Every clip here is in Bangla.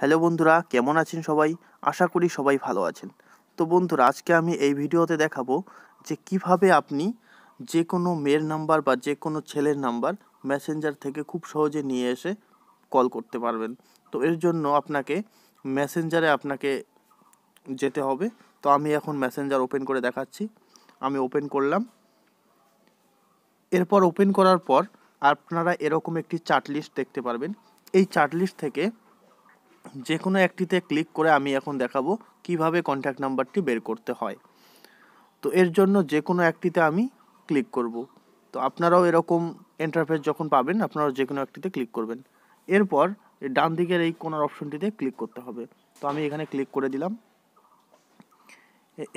হ্যালো বন্ধুরা কেমন আছেন সবাই আশা করি সবাই ভালো আছেন তো বন্ধুরা আজকে আমি এই ভিডিওতে দেখাবো যে কিভাবে আপনি যে কোনো মেয়ের নাম্বার বা যে কোনো ছেলের নাম্বার মেসেঞ্জার থেকে খুব সহজে নিয়ে এসে কল করতে পারবেন তো এর জন্য আপনাকে মেসেঞ্জারে আপনাকে যেতে হবে তো আমি এখন মেসেঞ্জার ওপেন করে দেখাচ্ছি আমি ওপেন করলাম এরপর ওপেন করার পর আপনারা এরকম একটি চার্ট লিস্ট দেখতে পারবেন এই চার্ট লিস্ট থেকে যে কোনো একটিতে ক্লিক করে আমি এখন দেখাবো কিভাবে কন্ট্যাক্ট নাম্বারটি বের করতে হয় তো এর জন্য যে কোনো একটিতে আমি ক্লিক করব তো আপনারাও এরকম এন্টারফেস যখন পাবেন আপনারাও যে কোনো একটিতে ক্লিক করবেন এরপর ডান দিকের এই কোনার অপশনটিতে ক্লিক করতে হবে তো আমি এখানে ক্লিক করে দিলাম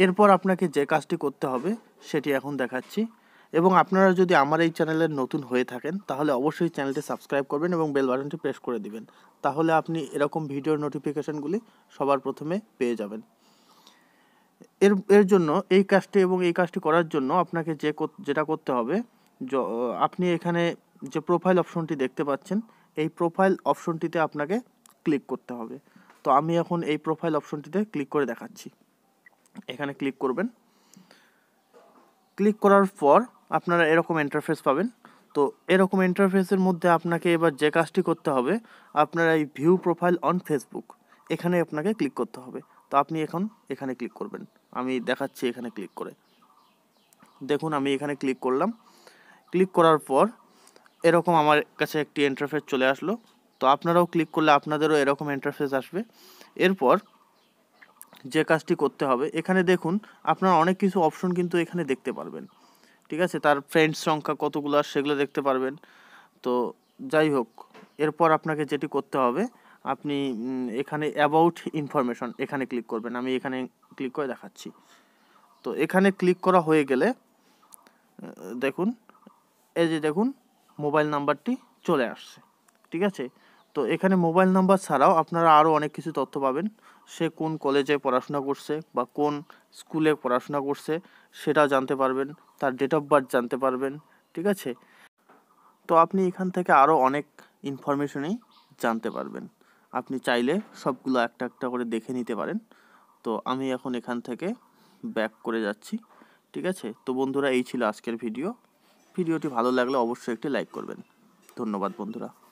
এরপর আপনাকে যে কাজটি করতে হবে সেটি এখন দেখাচ্ছি এবং আপনারা যদি আমার এই চ্যানেলের নতুন হয়ে থাকেন তাহলে অবশ্যই চ্যানেলটি সাবস্ক্রাইব করবেন এবং বেল বাটনটি প্রেস করে দিবেন তাহলে আপনি এরকম ভিডিওর নোটিফিকেশানগুলি সবার প্রথমে পেয়ে যাবেন এর এর জন্য এই কাজটি এবং এই কাজটি করার জন্য আপনাকে যে যেটা করতে হবে আপনি এখানে যে প্রোফাইল অপশনটি দেখতে পাচ্ছেন এই প্রোফাইল অপশনটিতে আপনাকে ক্লিক করতে হবে তো আমি এখন এই প্রোফাইল অপশনটিতে ক্লিক করে দেখাচ্ছি এখানে ক্লিক করবেন ক্লিক করার পর আপনারা এরকম ইন্টারফেস পাবেন তো এরকম ইন্টারফেসের মধ্যে আপনাকে এবার যে কাজটি করতে হবে আপনারা এই ভিউ প্রোফাইল অন ফেসবুক এখানে আপনাকে ক্লিক করতে হবে তো আপনি এখন এখানে ক্লিক করবেন আমি দেখাচ্ছি এখানে ক্লিক করে দেখুন আমি এখানে ক্লিক করলাম ক্লিক করার পর এরকম আমার কাছে একটি ইন্টারফেস চলে আসলো তো আপনারাও ক্লিক করলে আপনাদেরও এরকম ইন্টারফেস আসবে এরপর যে কাজটি করতে হবে এখানে দেখুন আপনারা অনেক কিছু অপশন কিন্তু এখানে দেখতে পারবেন ঠিক আছে তার ফ্রেন্ড সংখ্যা কতগুলো সেগুলো দেখতে পারবেন তো যাই হোক এরপর আপনাকে যেটি করতে হবে আপনি এখানে অ্যাবাউট ইনফরমেশন এখানে ক্লিক করবেন আমি এখানে ক্লিক করে দেখাচ্ছি তো এখানে ক্লিক করা হয়ে গেলে দেখুন এই যে দেখুন মোবাইল নাম্বারটি চলে আসছে ঠিক আছে তো এখানে মোবাইল নাম্বার ছাড়াও আপনারা আরও অনেক কিছু তথ্য পাবেন সে কোন কলেজে পড়াশোনা করছে বা কোন স্কুলে পড়াশোনা করছে সেটা জানতে পারবেন তার ডেট অফ বার্থ জানতে পারবেন ঠিক আছে তো আপনি এখান থেকে আরও অনেক ইনফরমেশনই জানতে পারবেন আপনি চাইলে সবগুলো একটা একটা করে দেখে নিতে পারেন তো আমি এখন এখান থেকে ব্যাক করে যাচ্ছি ঠিক আছে তো বন্ধুরা এই ছিল আজকের ভিডিও ভিডিওটি ভালো লাগলে অবশ্যই একটি লাইক করবেন ধন্যবাদ বন্ধুরা